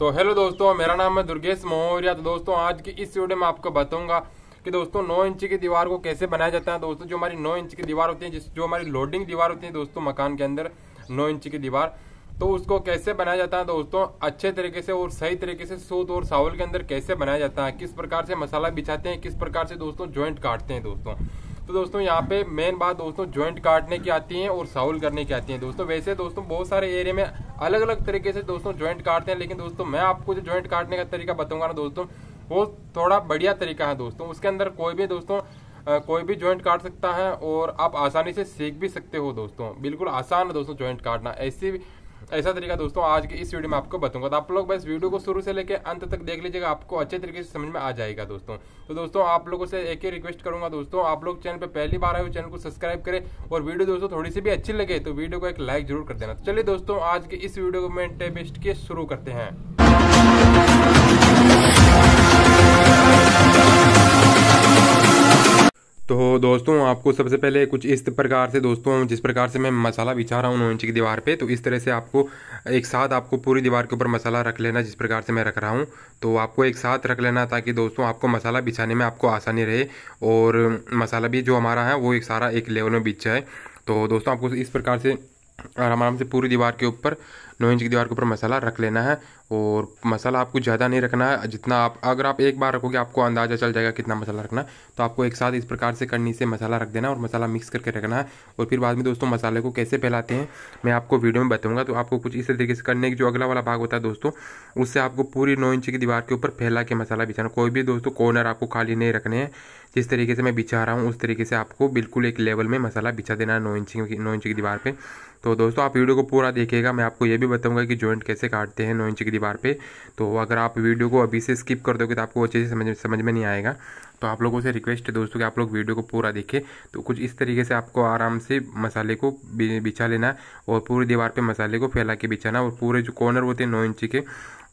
तो हेलो दोस्तों मेरा नाम है दुर्गेश मोहरिया तो दोस्तों आज की इस वीडियो में आपको बताऊंगा कि दोस्तों 9 इंच की दीवार को कैसे बनाया जाता है दोस्तों जो हमारी 9 इंच की दीवार होती है जिस जो हमारी लोडिंग दीवार होती है दोस्तों मकान के अंदर 9 इंच की दीवार तो उसको कैसे बनाया जाता है दोस्तों अच्छे तरीके से और सही तरीके से सूत और सावल के अंदर कैसे बनाया जाता है किस प्रकार से मसाला बिछाते हैं किस प्रकार से दोस्तों ज्वाइंट काटते हैं दोस्तों तो दोस्तों यहाँ पे मेन बात दोस्तों ज्वाइंट काटने की आती है और साउल करने की आती है दोस्तों वैसे दोस्तों बहुत सारे एरिया में अलग अलग तरीके से दोस्तों ज्वाइंट काटते हैं लेकिन दोस्तों मैं आपको जो ज्वाइंट काटने का तरीका बताऊंगा ना दोस्तों वो थोड़ा बढ़िया तरीका है दोस्तों उसके अंदर कोई भी दोस्तों कोई भी ज्वाइंट काट सकता है और आप आसानी से सीख भी सकते हो दोस्तों बिल्कुल आसान है दोस्तों ज्वाइंट काटना ऐसी ऐसा तरीका दोस्तों आज के इस वीडियो में आपको बताऊंगा तो आप लोग बस वीडियो को शुरू से लेकर अंत तक देख लीजिएगा आपको अच्छे तरीके से समझ में आ जाएगा दोस्तों तो दोस्तों आप लोगों से एक ही रिक्वेस्ट करूंगा दोस्तों आप लोग चैनल पर पहली बार आए हो चैनल को सब्सक्राइब करें और वीडियो दोस्तों थोड़ी सी भी अच्छी लगे तो वीडियो को एक लाइक जरूर कर देना तो चलिए दोस्तों आज के इस वीडियो को मैं टेबेस्ट के शुरू करते हैं तो दोस्तों आपको सबसे पहले कुछ इस प्रकार से दोस्तों जिस प्रकार से मैं मसाला बिछा रहा हूँ नौ इंच की दीवार पे तो इस तरह से आपको एक साथ आपको पूरी दीवार के ऊपर मसाला रख लेना जिस प्रकार से मैं रख रहा हूँ तो आपको एक साथ रख लेना ताकि दोस्तों आपको मसाला बिछाने में आपको आसानी रहे और मसाला भी जो हमारा है वो एक सारा एक लेवल में बिछ जाए तो दोस्तों आपको इस प्रकार से आराम आराम से पूरी दीवार के ऊपर नौ इंच की दीवार के ऊपर मसाला रख लेना है और मसाला आपको ज़्यादा नहीं रखना है जितना आप अगर आप एक बार रखोगे आपको अंदाज़ा चल जाएगा कितना मसाला रखना है तो आपको एक साथ इस प्रकार से करनी से मसाला रख देना और मसाला मिक्स करके रखना है और फिर बाद में दोस्तों मसाले को कैसे फैलाते हैं मैं आपको वीडियो में बताऊँगा तो आपको कुछ इस तरीके से करने की जो अगला वाला भाग होता है दोस्तों उससे आपको पूरी नौ इंच की दीवार के ऊपर फैला के मसाला बिछाना कोई भी दोस्तों कॉर्नर आपको खाली नहीं रखने हैं जिस तरीके से मैं बिछा रहा हूँ उस तरीके से आपको बिल्कुल एक लेवल में मसाला बिछा देना है नौ इंच की नौ इंच की दीवार पर तो दोस्तों आप वीडियो को पूरा देखिएगा मैं आपको ये भी बताऊँगा कि जॉइंट कैसे काटते हैं नौ इंच की दीवार पे तो अगर आप वीडियो को अभी से स्किप कर दोगे तो आपको अच्छे से समझ समझ में नहीं आएगा तो आप लोगों से रिक्वेस्ट है दोस्तों कि आप लोग वीडियो को पूरा देखें तो कुछ इस तरीके से आपको आराम से मसाले को बिछा लेना और पूरी दीवार पर मसाले को फैला के बिछाना और पूरे जो कॉर्नर होते हैं नौ इंची के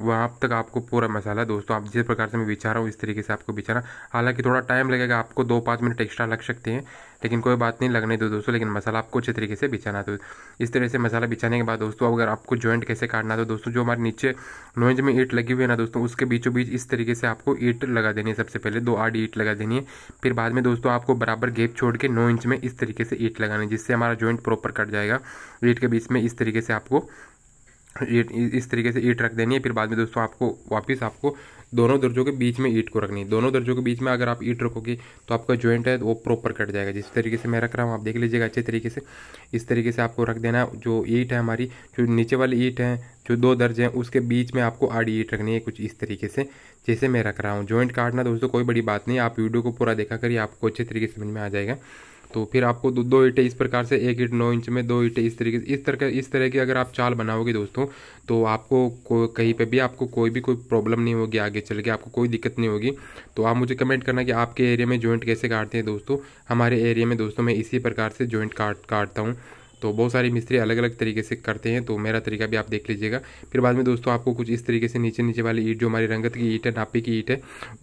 वहाँ तक आपको पूरा मसाला दोस्तों आप जिस प्रकार से मैं बिछा रहा हूँ इस तरीके से आपको बिछाना हालांकि थोड़ा टाइम लगेगा आपको दो पाँच मिनट एक्स्ट्रा लग सकते हैं लेकिन कोई बात नहीं लगने दो दोस्तों लेकिन मसाला आपको अच्छे तरीके से बिछाना तो इस तरह से मसाला बिछाने के बाद दोस्तों अगर आपको जॉइंट कैसे काटना तो दोस्तों जो हमारे नीचे नोइंज में ईट लगी हुई है ना दोस्तों उसके बीचों बीच इस तरीके से आपको ईट लगा देनी है सबसे पहले दो आठ ईट लगा देनी है फिर बाद में दोस्तों आपको बराबर गेप छोड़ के नौ इंच में इस तरीके से ईट लगानी है जिससे हमारा जॉइंट प्रॉपर कट जाएगा ईट के बीच में इस तरीके से आपको ईट इस तरीके से ईट रख देनी है फिर बाद में दोस्तों आपको वापस आपको दोनों दर्जों के बीच में ईट को रखनी है दोनों दर्जों के बीच में अगर आप ईट रखोगे तो आपका जॉइंट है वो प्रॉपर कट जाएगा जिस तरीके से मैं रख रहा हूँ आप देख लीजिएगा अच्छे तरीके से इस तरीके से आपको रख देना जो ईट है हमारी जो नीचे वाली ईट है जो दो दर्ज हैं उसके बीच में आपको आड़ी ईट रखनी है कुछ इस तरीके से जैसे मैं रख रहा हूँ जॉइंट काटना दोस्तों कोई बड़ी बात नहीं आप वीडियो को पूरा देखा करिए आपको अच्छे तरीके से समझ में आ जाएगा तो फिर आपको दो दो ईटे इस प्रकार से एक ईट नौ इंच में दो ईटे इस तरीके से इस तरह इस तरह की अगर आप चाल बनाओगे दोस्तों तो आपको कहीं पे भी आपको कोई भी कोई प्रॉब्लम नहीं होगी आगे चल के आपको कोई दिक्कत नहीं होगी तो आप मुझे कमेंट करना कि आपके एरिया में जॉइंट कैसे काटते हैं दोस्तों हमारे एरिया में दोस्तों मैं इसी प्रकार से जॉइंट काट काटता हूँ तो बहुत सारे मिस्त्री अलग अलग तरीके से करते हैं तो मेरा तरीका भी आप देख लीजिएगा फिर बाद में दोस्तों आपको कुछ इस तरीके से नीचे नीचे वाली ईट जो हमारी रंगत की ईट है नापी की ईट है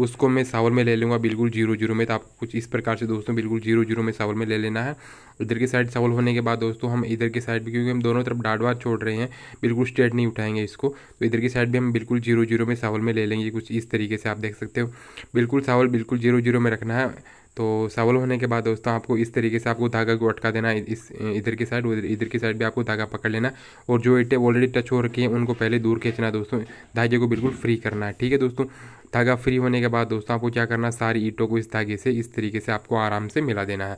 उसको मैं सावर में ले लूँगा बिल्कुल जीरो जीरो में तो आपको कुछ इस प्रकार से दोस्तों बिल्कुल जीरो जीरो में सावर में ले लेना है इधर की साइड सावल होने के बाद दोस्तों हम इधर की साइड भी क्योंकि हम दोनों तरफ डाडवा छोड़ रहे हैं बिल्कुल स्ट्रेट नहीं उठाएंगे इसको तो इधर की साइड भी हम बिल्कुल जीरो जीरो में सावल में ले लेंगे कुछ इस तरीके से आप देख सकते हो बिल्कुल सावल बिल्कुल जीरो जीरो में रखना है तो सावल होने के बाद दोस्तों आपको इस तरीके से आपको धागा को अटका देना इस इधर की साइड उधर इधर की साइड भी आपको धागा पकड़ लेना और जो ईटें ऑलरेडी टच हो रखी हैं उनको पहले दूर खींचना दोस्तों धागे को बिल्कुल फ्री करना है ठीक है दोस्तों धागा फ्री होने के बाद दोस्तों आपको क्या करना सारी ईटों को इस धागे से इस तरीके से आपको आराम से मिला देना है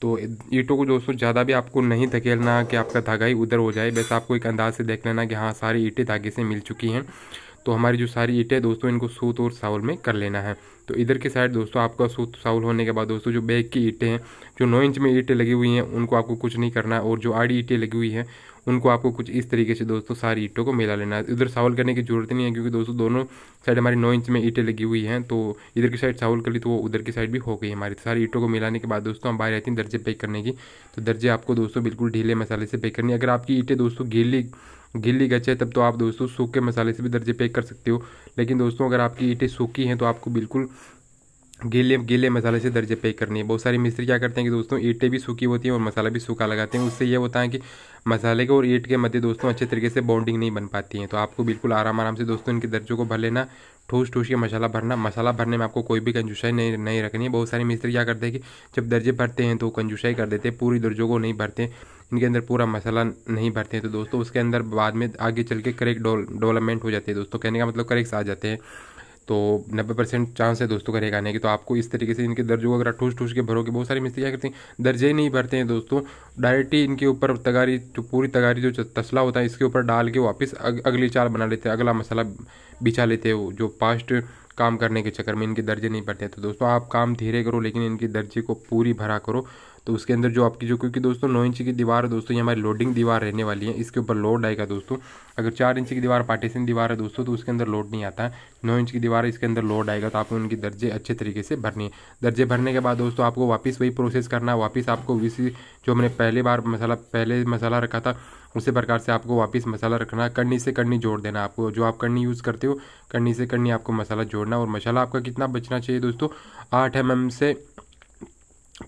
तो ईटों को दोस्तों ज़्यादा भी आपको नहीं धकेलना कि आपका धागा ही उधर हो जाए बस आपको एक अंदाज से देख लेना कि हाँ सारी ईटें धागे से मिल चुकी हैं तो हमारी जो सारी है दोस्तों इनको सूत और साउल में कर लेना है तो इधर के साइड दोस्तों आपका सूत साउल होने के बाद दोस्तों जो बैग की ईटें हैं जो नौ इंच में ईटें लगी हुई हैं उनको आपको कुछ नहीं करना है और जो आड़ी ईटें लगी हुई हैं उनको आपको कुछ इस तरीके से दोस्तों सारी ईटों को मिला लेना है इधर साउल करने की जरूरत नहीं है क्योंकि दोस्तों दोनों साइड हमारी नौ इंच में ईटें लगी हुई हैं तो इधर की साइड साउल कर ली तो वो उधर की साइड भी हो गई हमारी सारी ईटों को मिलाने के बाद दोस्तों हम बाहर रहती हैं दर्जे पैक करने की तो दर्जे आपको दोस्तों बिल्कुल ढीले मसाले से पैक करनी अगर आपकी ईटें दोस्तों गीली गिल्ली गच है तब तो आप दोस्तों सूखे मसाले से भी दर्जे पैक कर सकते हो लेकिन दोस्तों अगर आपकी ईंटें सूखी हैं तो आपको बिल्कुल गीले गीले मसाले से दर्जे पैक करनी है बहुत सारे मिस्त्री क्या करते हैं कि दोस्तों ईटें भी सूखी होती हैं और मसाला भी सूखा लगाते हैं उससे यह होता है कि मसाले के और ईंट के मध्य दोस्तों अच्छे तरीके से बॉन्डिंग नहीं बन पाती है तो आपको बिल्कुल आराम आराम से दोस्तों इनके दर्जों को भर लेना ठूस ठूस के मसाला भरना मसाला भरने में आपको कोई भी कंजूशाई नहीं नहीं रखनी है बहुत सारे मिस्त्री क्या करते हैं कि जब दर्जे भरते हैं तो कंजूशाई कर देते हैं पूरी दर्जों को नहीं भरते उनके अंदर पूरा मसाला नहीं भरते हैं तो दोस्तों उसके अंदर बाद में आगे चल के करेक्ट डेवलपमेंट हो जाते हैं दोस्तों कहने का मतलब करेक्ट आ जाते हैं तो नब्बे परसेंट चांस है दोस्तों करेगा नहीं कि तो आपको इस तरीके से इनके दर्जों को अगर ठूस ठूस के भरोगे बहुत सारे मिस्त्री क्या करते हैं दर्जे ही नहीं भरते हैं दोस्तों डायरेक्ट ही इनके ऊपर तगारी जो पूरी तगारी जो तसला होता है इसके ऊपर डाल के वापस अग, अगली चाल बना लेते हैं अगला मसाला बिछा लेते हैं जो पास्ट काम करने के चक्कर में इनके दर्जे नहीं भरते तो दोस्तों आप काम धीरे करो लेकिन इनके दर्जे को पूरी भरा करो तो उसके अंदर जो आपकी जो क्योंकि दोस्तों नौ इंच की दीवार है दोस्तों ये हमारी लोडिंग दीवार रहने वाली है इसके ऊपर लोड आएगा दोस्तों अगर चार इंच की दीवार पार्टीशन दीवार है दोस्तों तो उसके अंदर लोड नहीं आता है नौ इंच की दीवार इसके अंदर लोड आएगा तो आपको उनकी दर्जे अच्छे तरीके से भरनी है दर्जे भरने के बाद दोस्तों आपको वापस वही प्रोसेस करना है वापस आपको उसी जो हमने पहले बार मसाला पहले मसाला रखा था उसी प्रकार से आपको वापस मसाला रखना करनी से करनी जोड़ देना आपको जो आप करनी यूज़ करते हो करनी से करनी आपको मसाला जोड़ना और मसाला आपका कितना बचना चाहिए दोस्तों आठ एम से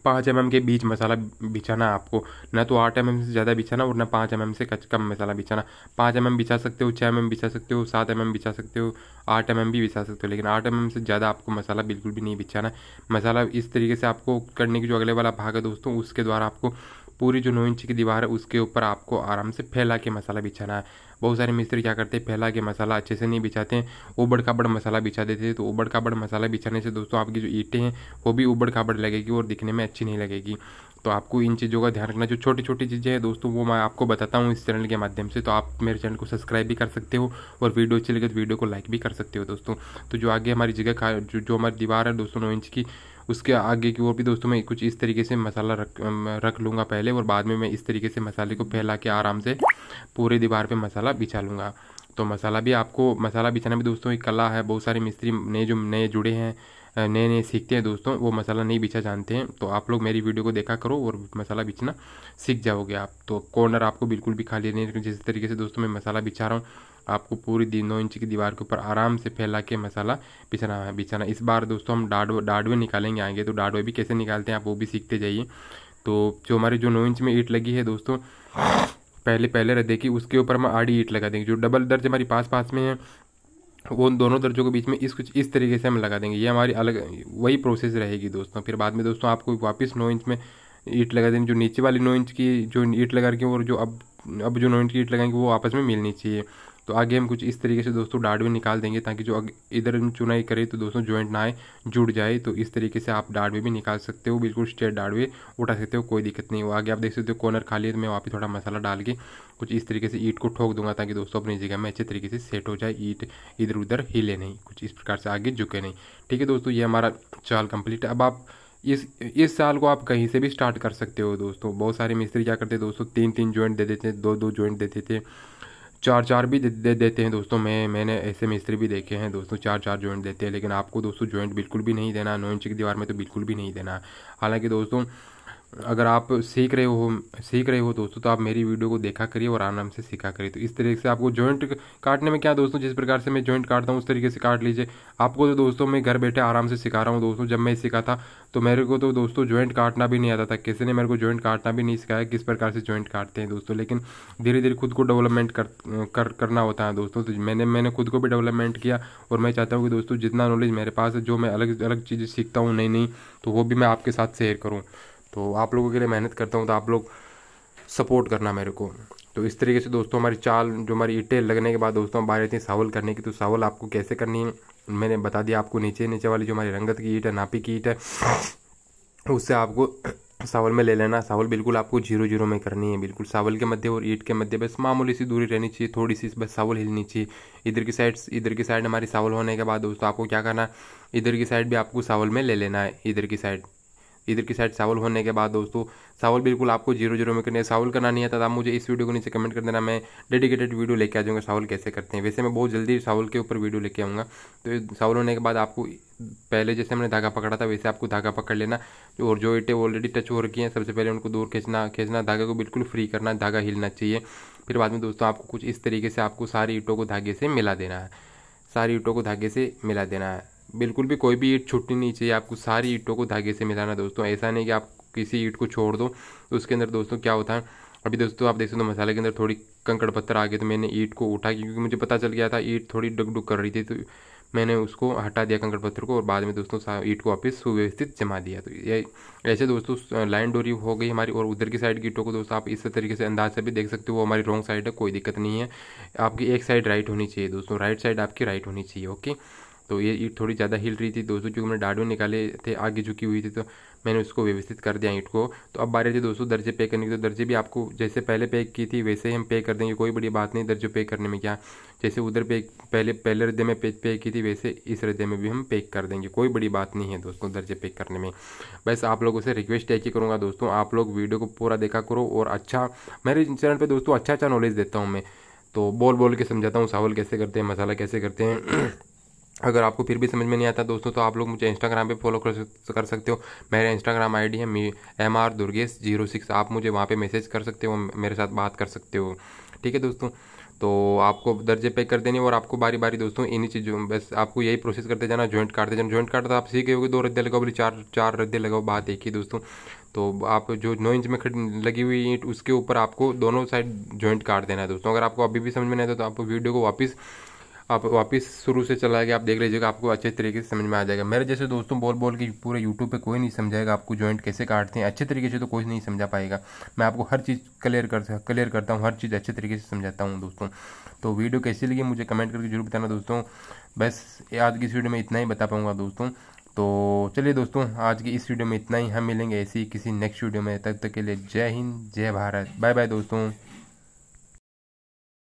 पाँच एम के बीच मसाला बिछाना आपको ना तो आठ एम mm से ज़्यादा बिछाना और ना पाँच एम mm से कम मसाला बिछाना पाँच एम mm बिछा सकते हो छः एम mm बिछा सकते हो सात एम बिछा सकते हो आठ एम भी बिछा सकते हो लेकिन आठ एम mm से ज़्यादा आपको मसाला बिल्कुल भी नहीं बिछाना मसाला इस तरीके से आपको करने की जो अगले वाला भाग है दोस्तों उसके द्वारा आपको पूरी जो नौ इंच की दीवार है उसके ऊपर आपको आराम से फैला के मसाला बिछाना है बहुत सारे मिस्त्री क्या करते हैं फैला के मसाला अच्छे से नहीं बिछाते हैं उबड़ काबड़ मसाला बिछा देते हैं तो उबड़ काबड़ मसाला बिछाने से दोस्तों आपकी जो ईंटें हैं वो भी उबड़ काबड़ लगेगी और दिखने में अच्छी नहीं लगेगी तो आपको इन चीज़ों का ध्यान रखना जो छोटी छोटी चीज़ें हैं दोस्तों वो मैं आपको बताता हूँ इस चैनल के माध्यम से तो आप मेरे चैनल को सब्सक्राइब भी कर सकते हो और वीडियो अच्छी लगे तो वीडियो को लाइक भी कर सकते हो दोस्तों तो जो आगे हमारी जगह का जो हमारी दीवार है दोस्तों नौ इंच की उसके आगे की ओर भी दोस्तों मैं कुछ इस तरीके से मसाला रख रख लूँगा पहले और बाद में मैं इस तरीके से मसाले को फैला के आराम से पूरे दीवार पर मसाला बिछा लूँगा तो मसाला भी आपको मसाला बिछाना भी दोस्तों एक कला है बहुत सारे मिस्त्री नए जो नए जुड़े हैं नए नए सीखते हैं दोस्तों वो मसाला नहीं बिछा जानते हैं तो आप लोग मेरी वीडियो को देखा करो और मसाला बिछना सीख जाओगे आप तो कॉर्नर आपको बिल्कुल भी खाली नहीं जिस तरीके से दोस्तों मैं मसाला बिछा रहा हूँ आपको पूरी दिन नौ इंच की दीवार के ऊपर आराम से फैला के मसाला बिछाना है बिछाना इस बार दोस्तों हम डाडो डाडवे निकालेंगे आगे तो डाडवे भी कैसे निकालते हैं आप वो भी सीखते जाइए तो जो हमारी जो नौ इंच में ईट लगी है दोस्तों पहले पहले रह देखिए उसके ऊपर हम आड़ी ईट लगा देंगे जो डबल दर्ज हमारी पास पास में है वो दोनों दर्जों के बीच में इस कुछ इस तरीके से हम लगा देंगे ये हमारी अलग वही प्रोसेस रहेगी दोस्तों फिर बाद में दोस्तों आपको वापस नौ इंच में ईट लगा देंगे जो नीचे वाली नौ इंच की जो ईट लगा रखी है और जो अब अब जो नौ इंच की ईट लगाएंगे वो आपस में मिलनी चाहिए तो आगे हम कुछ इस तरीके से दोस्तों डाट भी निकाल देंगे ताकि जो इधर चुनाई करे तो दोस्तों ज्वाइंट ना आए जुड़ जाए तो इस तरीके से आप डाटवे भी निकाल सकते हो बिल्कुल स्ट्रेट डाटवे उठा सकते हो कोई दिक्कत नहीं हो आगे आप देख सकते हो कॉर्नर खाली है तो मैं वहाँ पर थोड़ा मसाला डाल के कुछ इस तरीके से ईट को ठोक दूंगा ताकि दोस्तों अपनी जगह में अच्छे तरीके से सेट हो जाए ईट इधर उधर हिले नहीं कुछ इस प्रकार से आगे झुके नहीं ठीक है दोस्तों ये हमारा चाल कंप्लीट अब आप इस इस साल को आप कहीं से भी स्टार्ट कर सकते हो दोस्तों बहुत सारे मिस्त्री क्या करते हैं दोस्तों तीन तीन ज्वाइंट दे देते हैं दो दो ज्वाइंट दे देते हैं चार चार भी दे, दे देते हैं दोस्तों मैं मैंने ऐसे मिस्त्री भी देखे हैं दोस्तों चार चार जॉइंट देते हैं लेकिन आपको दोस्तों जॉइंट बिल्कुल भी नहीं देना नौ इंच की दीवार में तो बिल्कुल भी नहीं देना हालांकि दोस्तों अगर आप सीख रहे हो सीख रहे हो दोस्तों तो आप मेरी वीडियो को देखा करिए और आराम से सीखा करिए तो इस तरीके से आपको जॉइंट काटने में क्या दोस्तों जिस प्रकार से मैं जॉइंट काटता हूँ उस तरीके से काट लीजिए आपको तो दोस्तों मैं घर बैठे आराम से सिखा रहा हूँ दोस्तों जब मैं सीखा था तो मेरे को तो दोस्तों जॉइंट काटना भी नहीं आता था किसी ने मेरे को जॉइंट काटना भी नहीं सिखाया किस प्रकार से जॉइंट काटते हैं दोस्तों लेकिन धीरे धीरे खुद को डेवलपमेंट कर, कर करना होता है दोस्तों तो मैंने मैंने खुद को भी डेवलपमेंट किया और मैं चाहता हूँ कि दोस्तों जितना नॉलेज मेरे पास है जो मैं अलग अलग चीज़ें सीखता हूँ नई नई तो वो भी मैं आपके साथ शेयर करूँ तो आप लोगों के लिए मेहनत करता हूँ तो आप लोग सपोर्ट करना मेरे को तो इस तरीके से दोस्तों हमारी चाल जो हमारी ईटें लगने के बाद दोस्तों हम बाहर हैं सावल करने की तो सावल आपको कैसे करनी है मैंने बता दिया आपको नीचे नीचे वाली जो हमारी रंगत की ईट है नापी की ईट है उससे आपको सावल में ले लेना सावल बिल्कुल आपको जीरो जीरो में करनी है बिल्कुल सावल के मध्य और ईट के मध्य बस मामूली सी दूरी रहनी चाहिए थोड़ी सी बस सावल हिलनी चाहिए इधर की साइड इधर की साइड हमारी सावल होने के बाद दोस्तों आपको क्या करना है इधर की साइड भी आपको सावल में ले लेना है इधर की साइड इधर की साइड सावल होने के बाद दोस्तों सावल बिल्कुल आपको जीरो जीरो में करने सावल करना नहीं आता था मुझे इस वीडियो को नीचे कमेंट कर देना मैं डेडिकेटेड वीडियो लेके आ जाऊँगा सावल कैसे करते हैं वैसे मैं बहुत जल्दी सावल के ऊपर वीडियो लेके आऊँगा तो सावल होने के बाद आपको पहले जैसे हमने धागा पकड़ा था वैसे आपको धागा पकड़ लेना और जो ईटें ऑलरेडी टच हो रखी हैं सबसे पहले उनको दूर खींचना खींचना धागे को बिल्कुल फ्री करना धागा हिलना चाहिए फिर बाद में दोस्तों आपको कुछ इस तरीके से आपको सारी ईटों को धागे से मिला देना है सारी ईटों को धागे से मिला देना है बिल्कुल भी कोई भी ईट छुट्टी नहीं चाहिए आपको सारी ईटों को धागे से मिलाना दोस्तों ऐसा नहीं कि आप किसी ईट को छोड़ दो उसके अंदर दोस्तों क्या होता है अभी दोस्तों आप देख सकते हो मसाले के अंदर थोड़ी कंकड़ पत्थर आ गए तो मैंने ईट को उठा क्योंकि मुझे पता चल गया था ईट थोड़ी डग डुक कर रही थी तो मैंने उसको हटा दिया कंकड़ पत्थर को और बाद में दोस्तों ईट को वापस सुव्यवस्थित जमा दिया तो ये ऐसे दोस्तों लाइन डोरी हो गई हमारी और उधर की साइड की ईटों को दोस्तों आप इस तरीके से अंदाज से भी देख सकते हो वो हमारी रॉन्ग साइड है कोई दिक्कत नहीं है आपकी एक साइड राइट होनी चाहिए दोस्तों राइट साइड आपकी राइट होनी चाहिए ओके तो ये ईट थोड़ी ज़्यादा हिल रही थी दोस्तों क्योंकि मैंने डाडू निकाले थे आगे झुकी हुई थी तो मैंने उसको व्यवस्थित कर दिया ईट को तो अब बारे थी दोस्तों दर्जे पे करने की तो दर्जे भी आपको जैसे पहले पे की थी वैसे ही हम पे कर देंगे कोई बड़ी बात नहीं दर्जे पे करने में क्या जैसे उधर पे पहले पहले रद्दे में पे, पे की थी वैसे इस रद्दे में भी हम पेक कर देंगे कोई बड़ी बात नहीं है दोस्तों दर्जे पेक करने में बस आप लोगों से रिक्वेस्ट है कि करूँगा दोस्तों आप लोग वीडियो को पूरा देखा करो और अच्छा मेरे चैनल पर दोस्तों अच्छा अच्छा नॉलेज देता हूँ मैं तो बोल बोल के समझाता हूँ चावल कैसे करते हैं मसाला कैसे करते हैं अगर आपको फिर भी समझ में नहीं आता दोस्तों तो आप लोग मुझे इंस्टाग्राम पे फॉलो कर, कर सकते हो मेरा इंस्टाग्राम आईडी है M R Durgesh zero six आप मुझे वहाँ पे मैसेज कर सकते हो मेरे साथ बात कर सकते हो ठीक है दोस्तों तो आपको दर्जे पे कर देने और आपको बारी बारी दोस्तों इन्हीं चीज़ों बस आपको यही प्रोसेस करते जाना ज्वाइंट काटते जाना जॉइंट काटते तो आप सीख गए दो रद्दे लगाओ बोले चार चार रद्दे लगाओ बात एक ही दोस्तों तो आप जो नौ इंच में लगी हुई ईंट उसके ऊपर आपको दोनों साइड जॉइंट काट देना है दोस्तों अगर आपको अभी भी समझ में नहीं आता तो आपको वीडियो को वापस आप वापस शुरू से चला गया आप देख लीजिएगा आपको अच्छे तरीके से समझ में आ जाएगा मेरे जैसे दोस्तों बोल बोल के पूरे यूट्यूब पे कोई नहीं समझाएगा आपको ज्वाइंट कैसे काटते हैं अच्छे तरीके से तो कोई नहीं समझा पाएगा मैं आपको हर चीज़ क्लियर कर क्लियर करता हूँ हर चीज़ अच्छे तरीके से समझाता हूँ दोस्तों तो वीडियो कैसी लगी मुझे कमेंट करके जरूर बताना दोस्तों बस आज की इस वीडियो में इतना ही बता पाऊँगा दोस्तों तो चलिए दोस्तों आज की इस वीडियो में इतना ही हम मिलेंगे ऐसी किसी नेक्स्ट वीडियो में तब तक के लिए जय हिंद जय भारत बाय बाय दोस्तों